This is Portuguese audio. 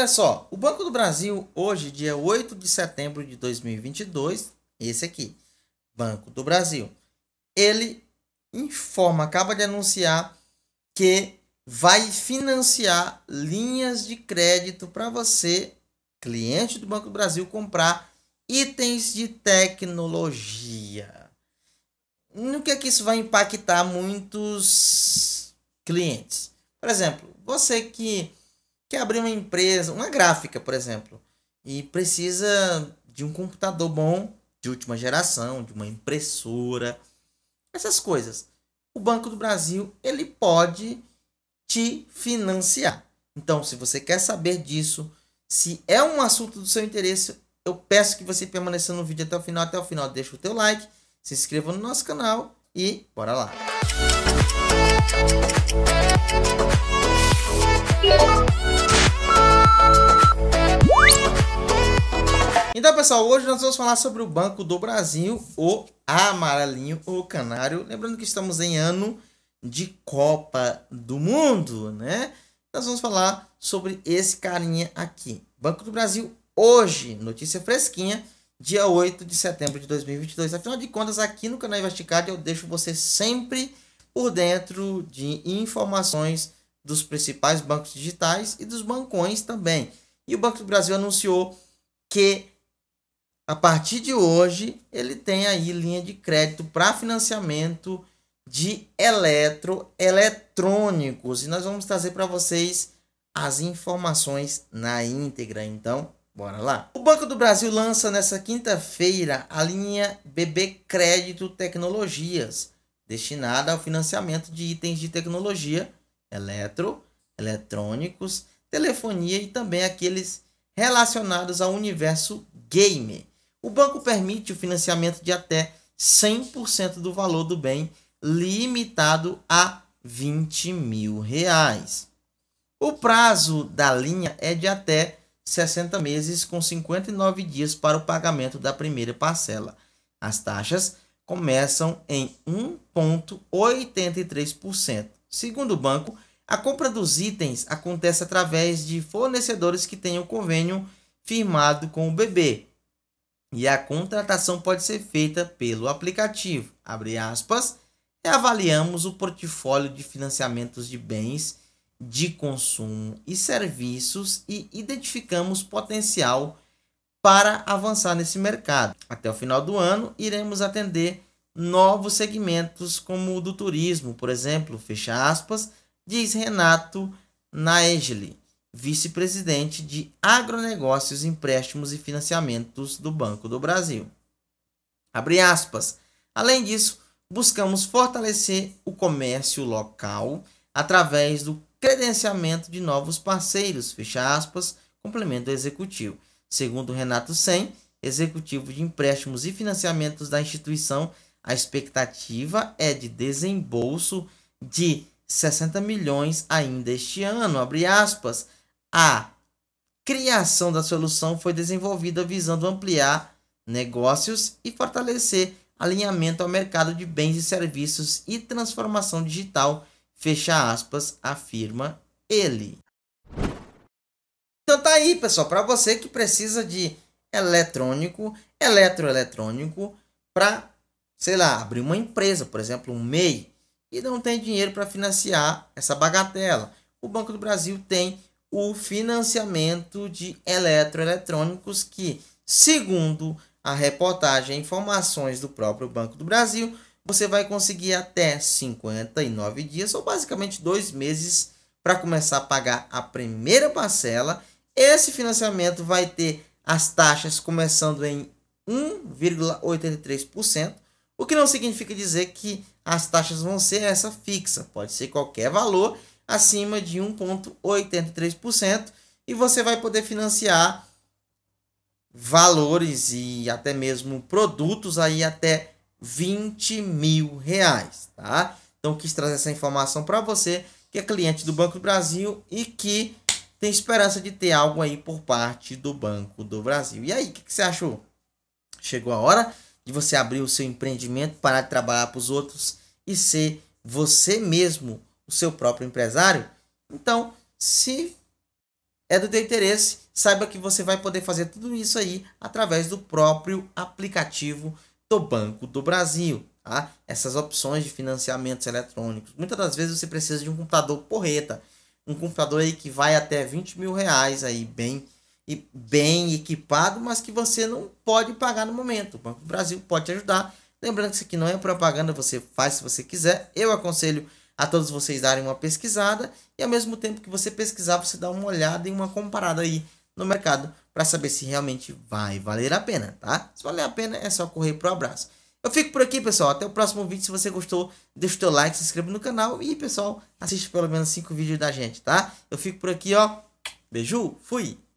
olha só, o Banco do Brasil, hoje, dia 8 de setembro de 2022, esse aqui, Banco do Brasil, ele informa, acaba de anunciar que vai financiar linhas de crédito para você, cliente do Banco do Brasil, comprar itens de tecnologia. No que é que isso vai impactar muitos clientes? Por exemplo, você que quer abrir uma empresa, uma gráfica, por exemplo, e precisa de um computador bom, de última geração, de uma impressora, essas coisas. O Banco do Brasil, ele pode te financiar. Então, se você quer saber disso, se é um assunto do seu interesse, eu peço que você permaneça no vídeo até o final, até o final, deixa o teu like, se inscreva no nosso canal e bora lá! Então, pessoal, hoje nós vamos falar sobre o Banco do Brasil, o amarelinho, o canário. Lembrando que estamos em ano de Copa do Mundo, né? Nós vamos falar sobre esse carinha aqui. Banco do Brasil hoje, notícia fresquinha, dia 8 de setembro de 2022. Afinal de contas, aqui no canal Investigado eu deixo você sempre por dentro de informações dos principais bancos digitais e dos bancões também. E o Banco do Brasil anunciou que a partir de hoje ele tem aí linha de crédito para financiamento de eletroeletrônicos e nós vamos trazer para vocês as informações na íntegra. Então, Bora lá. O Banco do Brasil lança nesta quinta-feira a linha BB Crédito Tecnologias, destinada ao financiamento de itens de tecnologia, eletro, eletrônicos, telefonia e também aqueles relacionados ao universo game. O banco permite o financiamento de até 100% do valor do bem, limitado a 20 mil reais. O prazo da linha é de até 60 meses com 59 dias para o pagamento da primeira parcela. As taxas começam em 1,83%. Segundo o banco, a compra dos itens acontece através de fornecedores que tenham convênio firmado com o BB. E a contratação pode ser feita pelo aplicativo. Abre aspas. Avaliamos o portfólio de financiamentos de bens de consumo e serviços e identificamos potencial para avançar nesse mercado. Até o final do ano, iremos atender novos segmentos como o do turismo, por exemplo, fecha aspas, diz Renato Naegeli, vice-presidente de agronegócios, empréstimos e financiamentos do Banco do Brasil. Abre aspas. Além disso, buscamos fortalecer o comércio local através do credenciamento de novos parceiros, fecha aspas, complemento executivo. Segundo Renato Sen, executivo de empréstimos e financiamentos da instituição, a expectativa é de desembolso de 60 milhões ainda este ano, abre aspas. A criação da solução foi desenvolvida visando ampliar negócios e fortalecer alinhamento ao mercado de bens e serviços e transformação digital fecha aspas, afirma ele. Então tá aí, pessoal, para você que precisa de eletrônico, eletroeletrônico para, sei lá, abrir uma empresa, por exemplo, um MEI, e não tem dinheiro para financiar essa bagatela. O Banco do Brasil tem o financiamento de eletroeletrônicos que, segundo a reportagem e informações do próprio Banco do Brasil, você vai conseguir até 59 dias, ou basicamente dois meses, para começar a pagar a primeira parcela. Esse financiamento vai ter as taxas começando em 1,83%, o que não significa dizer que as taxas vão ser essa fixa, pode ser qualquer valor acima de 1,83%, e você vai poder financiar valores e até mesmo produtos aí até 20 mil reais, tá? Então, quis trazer essa informação para você que é cliente do Banco do Brasil e que tem esperança de ter algo aí por parte do Banco do Brasil. E aí, o que, que, você achou? Chegou a hora de você abrir o seu empreendimento, parar de trabalhar para os outros e ser você mesmo o seu próprio empresário? Então, se é do teu interesse, saiba que você vai poder fazer tudo isso aí através do próprio aplicativo do Banco do Brasil. Tá? Essas opções de financiamentos eletrônicos. Muitas das vezes você precisa de um computador porreta. Um computador aí que vai até 20 mil reais aí, bem, e bem equipado, mas que você não pode pagar no momento. O Banco do Brasil pode te ajudar. Lembrando que isso aqui não é propaganda, você faz se você quiser. Eu aconselho a todos vocês darem uma pesquisada e ao mesmo tempo que você pesquisar, você dá uma olhada e uma comparada aí no mercado para saber se realmente vai valer a pena, tá? Se valer a pena, é só correr pro abraço. Eu fico por aqui, pessoal. Até o próximo vídeo. Se você gostou, deixa o teu like, se inscreva no canal e, pessoal, assiste pelo menos cinco vídeos da gente, tá? Eu fico por aqui, ó. Beijo, fui!